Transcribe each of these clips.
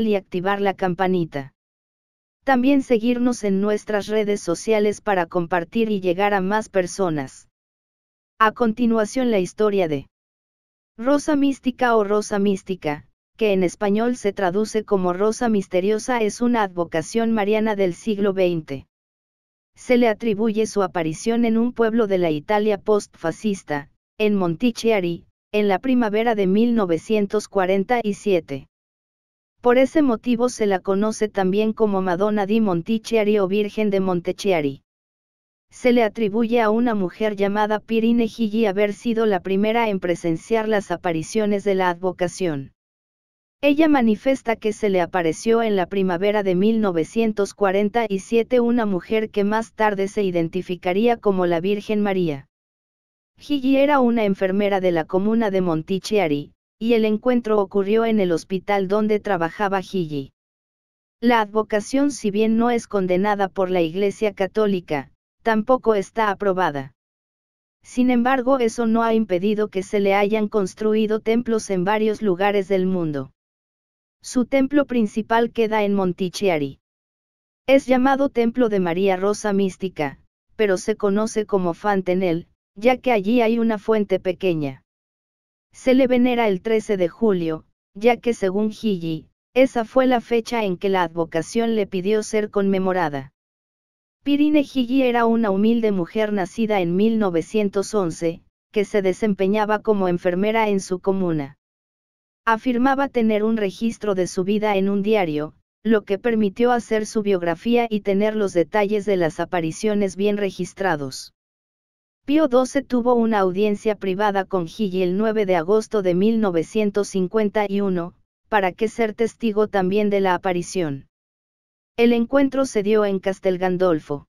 y activar la campanita. También seguirnos en nuestras redes sociales para compartir y llegar a más personas. A continuación la historia de Rosa Mística o Rosa Mística, que en español se traduce como Rosa Misteriosa, es una advocación mariana del siglo XX. Se le atribuye su aparición en un pueblo de la Italia postfascista, en Montichiari, en la primavera de 1947. Por ese motivo se la conoce también como Madonna di Montichiari o Virgen de Montechiari. Se le atribuye a una mujer llamada Pirine Gigi haber sido la primera en presenciar las apariciones de la advocación. Ella manifiesta que se le apareció en la primavera de 1947 una mujer que más tarde se identificaría como la Virgen María. Gigi era una enfermera de la comuna de Montichiari, y el encuentro ocurrió en el hospital donde trabajaba Gigi. La advocación si bien no es condenada por la Iglesia Católica, tampoco está aprobada. Sin embargo, eso no ha impedido que se le hayan construido templos en varios lugares del mundo. Su templo principal queda en Montichiari. Es llamado Templo de María Rosa Mística, pero se conoce como Fantenel, ya que allí hay una fuente pequeña. Se le venera el 13 de julio, ya que según Gigi, esa fue la fecha en que la advocación le pidió ser conmemorada. Pirine Gigi era una humilde mujer nacida en 1911, que se desempeñaba como enfermera en su comuna. Afirmaba tener un registro de su vida en un diario, lo que permitió hacer su biografía y tener los detalles de las apariciones bien registrados. Pío XII tuvo una audiencia privada con Gigi el 9 de agosto de 1951, para que ser testigo también de la aparición. El encuentro se dio en Castel Gandolfo.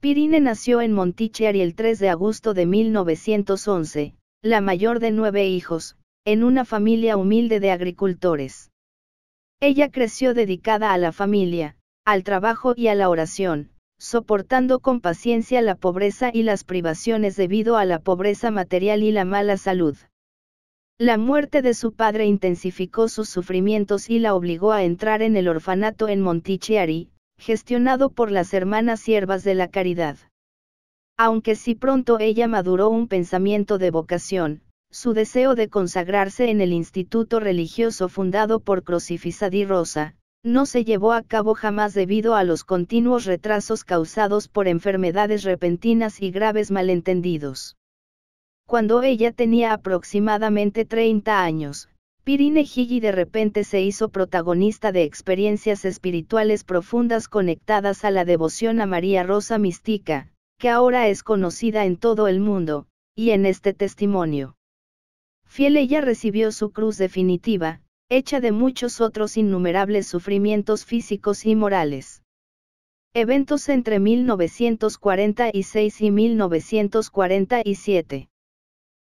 Pirine nació en Montichiari el 3 de agosto de 1911, la mayor de nueve hijos, en una familia humilde de agricultores. Ella creció dedicada a la familia, al trabajo y a la oración, soportando con paciencia la pobreza y las privaciones debido a la pobreza material y la mala salud. La muerte de su padre intensificó sus sufrimientos y la obligó a entrar en el orfanato en Montichiari, gestionado por las hermanas siervas de la caridad. Aunque si pronto ella maduró un pensamiento de vocación, su deseo de consagrarse en el instituto religioso fundado por Crucifisadi Rosa, no se llevó a cabo jamás debido a los continuos retrasos causados por enfermedades repentinas y graves malentendidos. Cuando ella tenía aproximadamente 30 años, Pirine Gigi de repente se hizo protagonista de experiencias espirituales profundas conectadas a la devoción a María Rosa Mística, que ahora es conocida en todo el mundo, y en este testimonio. Fiel ella recibió su cruz definitiva, hecha de muchos otros innumerables sufrimientos físicos y morales. Eventos entre 1946 y 1947.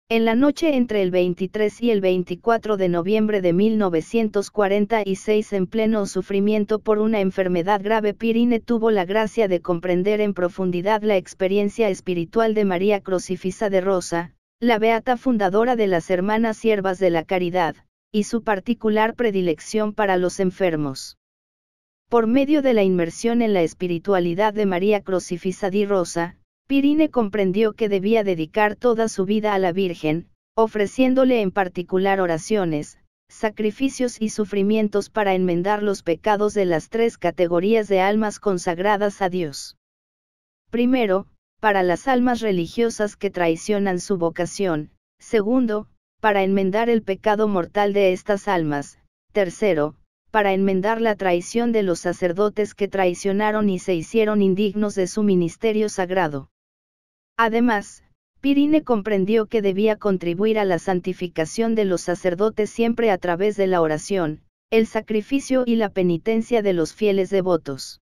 En la noche entre el 23 y el 24 de noviembre de 1946 en pleno sufrimiento por una enfermedad grave, Pirine tuvo la gracia de comprender en profundidad la experiencia espiritual de María Crucifisa de Rosa, la beata fundadora de las Hermanas Siervas de la Caridad, y su particular predilección para los enfermos. Por medio de la inmersión en la espiritualidad de María Crucifisada y Rosa, Pirine comprendió que debía dedicar toda su vida a la Virgen, ofreciéndole en particular oraciones, sacrificios y sufrimientos para enmendar los pecados de las tres categorías de almas consagradas a Dios. Primero, para las almas religiosas que traicionan su vocación, segundo, para enmendar el pecado mortal de estas almas, tercero, para enmendar la traición de los sacerdotes que traicionaron y se hicieron indignos de su ministerio sagrado. Además, Pirine comprendió que debía contribuir a la santificación de los sacerdotes siempre a través de la oración, el sacrificio y la penitencia de los fieles devotos.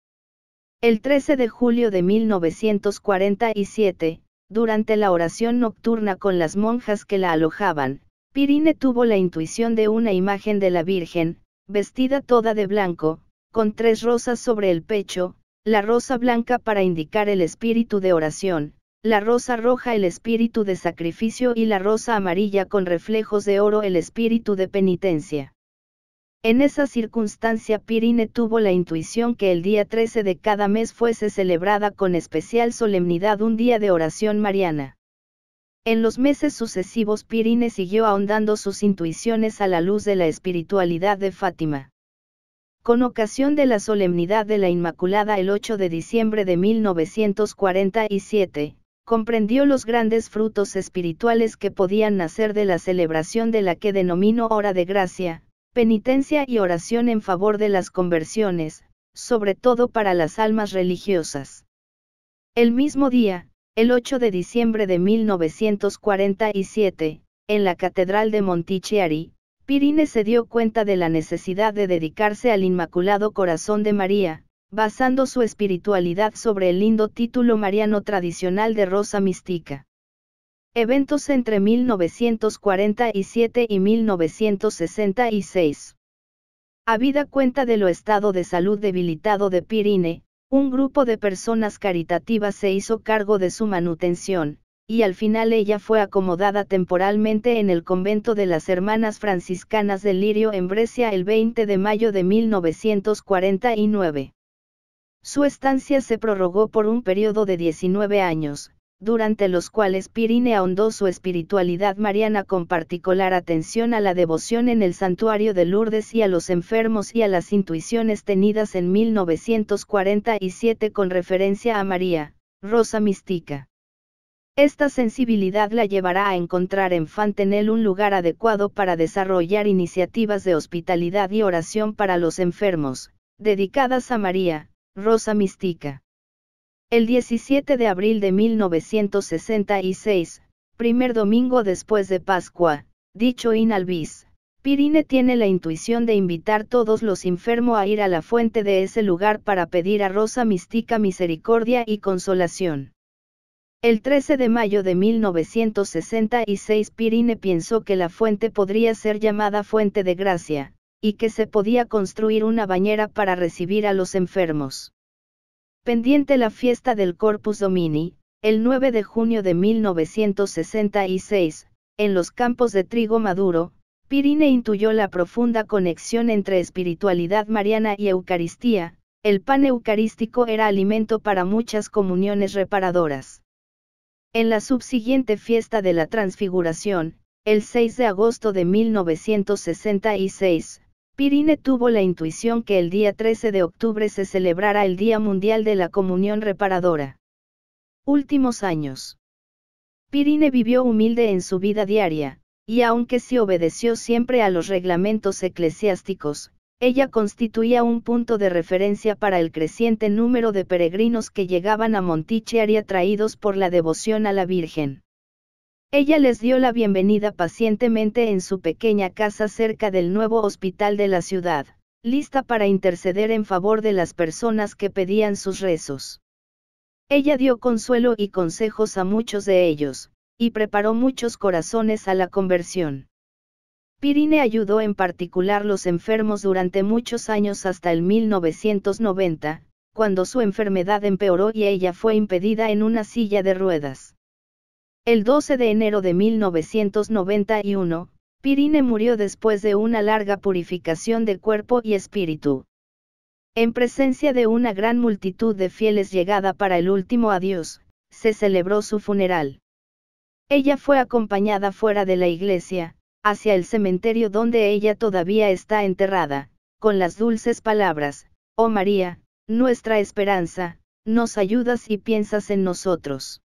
El 13 de julio de 1947, durante la oración nocturna con las monjas que la alojaban, Pirine tuvo la intuición de una imagen de la Virgen, vestida toda de blanco, con tres rosas sobre el pecho, la rosa blanca para indicar el espíritu de oración, la rosa roja el espíritu de sacrificio y la rosa amarilla con reflejos de oro el espíritu de penitencia. En esa circunstancia Pirine tuvo la intuición que el día 13 de cada mes fuese celebrada con especial solemnidad un día de oración mariana. En los meses sucesivos Pirine siguió ahondando sus intuiciones a la luz de la espiritualidad de Fátima. Con ocasión de la solemnidad de la Inmaculada el 8 de diciembre de 1947, comprendió los grandes frutos espirituales que podían nacer de la celebración de la que denomino Hora de Gracia, penitencia y oración en favor de las conversiones, sobre todo para las almas religiosas. El mismo día, el 8 de diciembre de 1947, en la Catedral de Montichiari, Pirine se dio cuenta de la necesidad de dedicarse al Inmaculado Corazón de María, basando su espiritualidad sobre el lindo título mariano tradicional de Rosa Mística. Eventos entre 1947 y 1966. Habida cuenta de lo estado de salud debilitado de Pirine, un grupo de personas caritativas se hizo cargo de su manutención, y al final ella fue acomodada temporalmente en el convento de las Hermanas Franciscanas de Lirio en Brescia el 20 de mayo de 1949. Su estancia se prorrogó por un periodo de 19 años, durante los cuales Pirine ahondó su espiritualidad mariana con particular atención a la devoción en el santuario de Lourdes y a los enfermos y a las intuiciones tenidas en 1947 con referencia a María, Rosa Mística. Esta sensibilidad la llevará a encontrar en Fantenel un lugar adecuado para desarrollar iniciativas de hospitalidad y oración para los enfermos, dedicadas a María, Rosa Mística. El 17 de abril de 1966, primer domingo después de Pascua, dicho in Pirine tiene la intuición de invitar todos los enfermos a ir a la fuente de ese lugar para pedir a Rosa Mística misericordia y consolación. El 13 de mayo de 1966 Pirine pensó que la fuente podría ser llamada fuente de gracia, y que se podía construir una bañera para recibir a los enfermos. Pendiente la fiesta del Corpus Domini, el 9 de junio de 1966, en los campos de trigo maduro, Pirine intuyó la profunda conexión entre espiritualidad mariana y Eucaristía, el pan eucarístico era alimento para muchas comuniones reparadoras. En la subsiguiente fiesta de la Transfiguración, el 6 de agosto de 1966, Pirine tuvo la intuición que el día 13 de octubre se celebrara el Día Mundial de la Comunión Reparadora. Últimos años. Pirine vivió humilde en su vida diaria, y aunque se obedeció siempre a los reglamentos eclesiásticos, ella constituía un punto de referencia para el creciente número de peregrinos que llegaban a Montichiari atraídos por la devoción a la Virgen. Ella les dio la bienvenida pacientemente en su pequeña casa cerca del nuevo hospital de la ciudad, lista para interceder en favor de las personas que pedían sus rezos. Ella dio consuelo y consejos a muchos de ellos, y preparó muchos corazones a la conversión. Pirine ayudó en particular los enfermos durante muchos años hasta el 1990, cuando su enfermedad empeoró y ella fue impedida en una silla de ruedas. El 12 de enero de 1991, Pirine murió después de una larga purificación de cuerpo y espíritu. En presencia de una gran multitud de fieles llegada para el último adiós, se celebró su funeral. Ella fue acompañada fuera de la iglesia, hacia el cementerio donde ella todavía está enterrada, con las dulces palabras, Oh María, nuestra esperanza, nos ayudas y piensas en nosotros.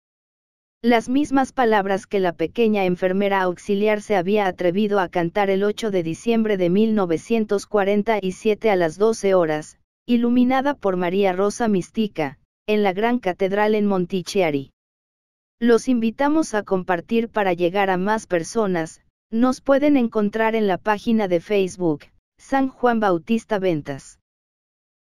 Las mismas palabras que la pequeña enfermera auxiliar se había atrevido a cantar el 8 de diciembre de 1947 a las 12 horas, iluminada por María Rosa Mística, en la Gran Catedral en Montichiari. Los invitamos a compartir para llegar a más personas, nos pueden encontrar en la página de Facebook, San Juan Bautista Ventas.